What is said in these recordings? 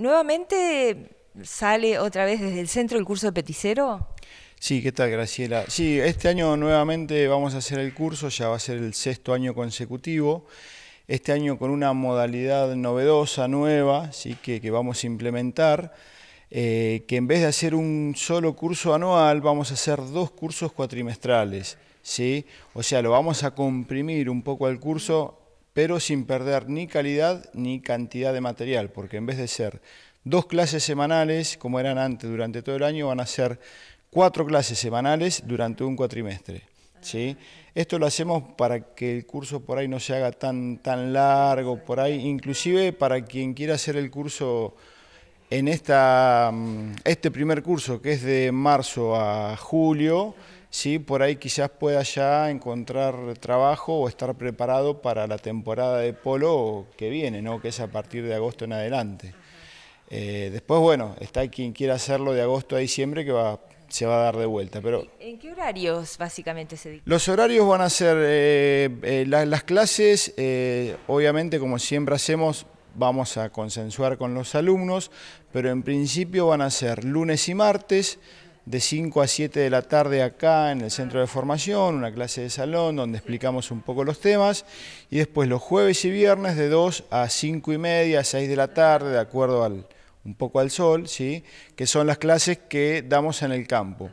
nuevamente sale otra vez desde el centro el curso de peticero. Sí, ¿qué tal Graciela? Sí, este año nuevamente vamos a hacer el curso, ya va a ser el sexto año consecutivo, este año con una modalidad novedosa, nueva, ¿sí? que, vamos a implementar, eh, que en vez de hacer un solo curso anual, vamos a hacer dos cursos cuatrimestrales. ¿sí? O sea, lo vamos a comprimir un poco al curso pero sin perder ni calidad ni cantidad de material, porque en vez de ser dos clases semanales, como eran antes durante todo el año, van a ser cuatro clases semanales durante un cuatrimestre. Esto lo hacemos para que el curso por ahí no se haga tan, tan largo, por ahí, inclusive para quien quiera hacer el curso en esta, mm, este primer curso, que es de marzo a julio, ¿sí? por ahí quizás pueda ya encontrar trabajo o estar preparado para la temporada de polo que viene, ¿no? que es a partir de agosto en adelante. Eh, después, bueno, está quien quiera hacerlo de agosto a diciembre que va, se va a dar de vuelta. Pero ¿En qué horarios básicamente se dicta? Los horarios van a ser eh, eh, las clases, obviamente como siempre hacemos, vamos a consensuar con los alumnos, pero en principio van a ser lunes y martes, de 5 a 7 de la tarde acá en el centro de formación, una clase de salón donde explicamos un poco los temas y después los jueves y viernes de 2 a 5 y media, 6 de la tarde, de acuerdo al, un poco al sol, ¿sí? que son las clases que damos en el campo.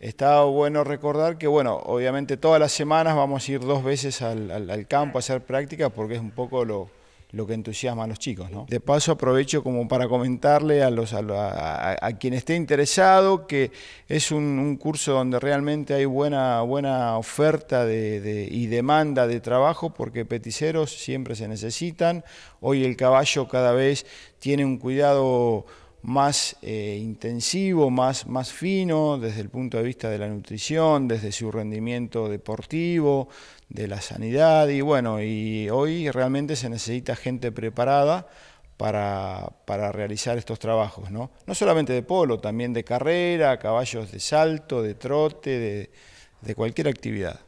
Está bueno recordar que, bueno, obviamente todas las semanas vamos a ir dos veces al, al campo a hacer práctica porque es un poco lo, lo que entusiasma a los chicos. ¿no? De paso aprovecho como para comentarle a, los, a, quien esté interesado que es un, curso donde realmente hay buena, buena oferta y demanda de trabajo porque peticeros siempre se necesitan. Hoy el caballo cada vez tiene un cuidado más eh, intensivo, más, fino desde el punto de vista de la nutrición, desde su rendimiento deportivo, de la sanidad y bueno, y hoy realmente se necesita gente preparada para, realizar estos trabajos, ¿no? No solamente de polo, también de carrera, caballos de salto, de trote, de cualquier actividad.